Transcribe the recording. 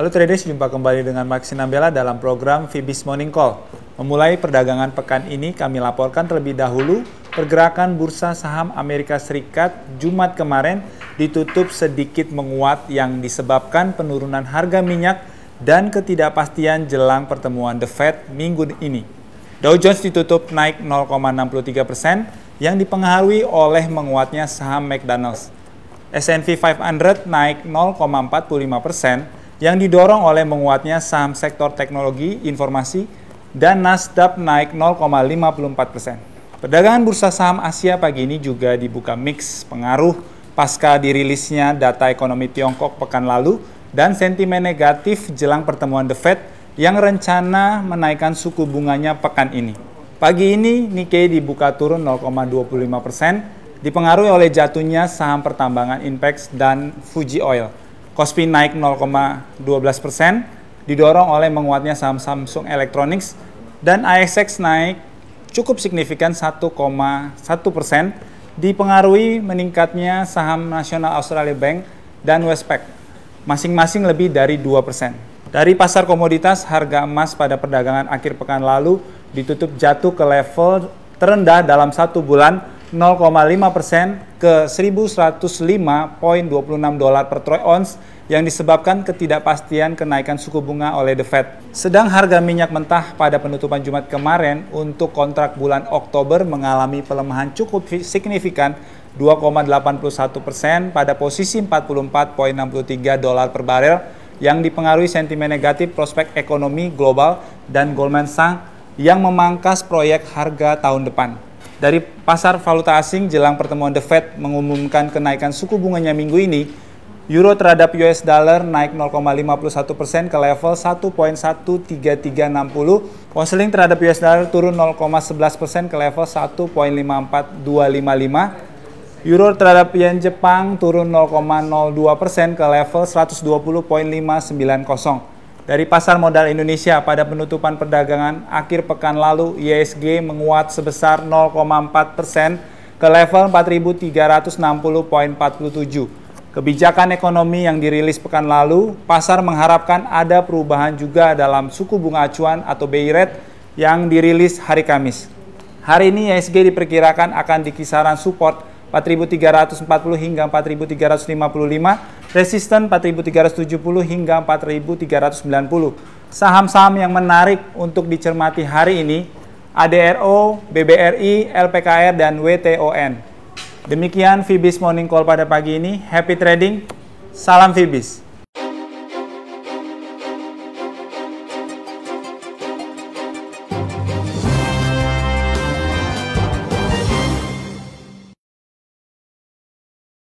Halo traders, jumpa kembali dengan Maxi Nambela dalam program Vibis Morning Call. Memulai perdagangan pekan ini, kami laporkan terlebih dahulu pergerakan bursa saham Amerika Serikat Jumat kemarin ditutup sedikit menguat yang disebabkan penurunan harga minyak dan ketidakpastian jelang pertemuan The Fed minggu ini. Dow Jones ditutup naik 0,63 persen yang dipengaruhi oleh menguatnya saham McDonald's. S&P 500 naik 0,45 persen yang didorong oleh menguatnya saham sektor teknologi, informasi, dan Nasdaq naik 0,54 persen. Perdagangan bursa saham Asia pagi ini juga dibuka mix pengaruh pasca dirilisnya data ekonomi Tiongkok pekan lalu dan sentimen negatif jelang pertemuan The Fed yang rencana menaikkan suku bunganya pekan ini. Pagi ini Nikkei dibuka turun 0,25 persen, dipengaruhi oleh jatuhnya saham pertambangan Inpex dan Fuji Oil. Kospi naik 0,12 persen, didorong oleh menguatnya saham Samsung Electronics, dan ASX naik cukup signifikan 1,1 persen, dipengaruhi meningkatnya saham nasional Australia Bank dan Westpac, masing-masing lebih dari 2 persen. Dari pasar komoditas, harga emas pada perdagangan akhir pekan lalu ditutup jatuh ke level terendah dalam satu bulan 0,5% persen ke 1.105.26 dolar per troy ounce yang disebabkan ketidakpastian kenaikan suku bunga oleh The Fed. Sedang harga minyak mentah pada penutupan Jumat kemarin untuk kontrak bulan Oktober mengalami pelemahan cukup signifikan 2,81 persen pada posisi 44,63 dolar per barel yang dipengaruhi sentimen negatif prospek ekonomi global dan Goldman Sachs yang memangkas proyek harga tahun depan. Dari pasar valuta asing jelang pertemuan The Fed mengumumkan kenaikan suku bunganya minggu ini, euro terhadap US dollar naik 0,51% ke level 1.13360, konseling terhadap US dollar turun 0,11% ke level 1.54255, Euro terhadap yen Jepang turun 0,02% ke level 120.590. Dari pasar modal Indonesia pada penutupan perdagangan akhir pekan lalu, ISG menguat sebesar 0,4 persen ke level 4.360.47. Kebijakan ekonomi yang dirilis pekan lalu, pasar mengharapkan ada perubahan juga dalam suku bunga acuan atau BI rate yang dirilis hari Kamis. Hari ini ISG diperkirakan akan di kisaran support 4340 hingga 4355, resisten 4370 hingga 4390. Saham-saham yang menarik untuk dicermati hari ini ADRO, BBRI, LPKR dan WTON. Demikian Fibis Morning Call pada pagi ini. Happy trading. Salam Fibis.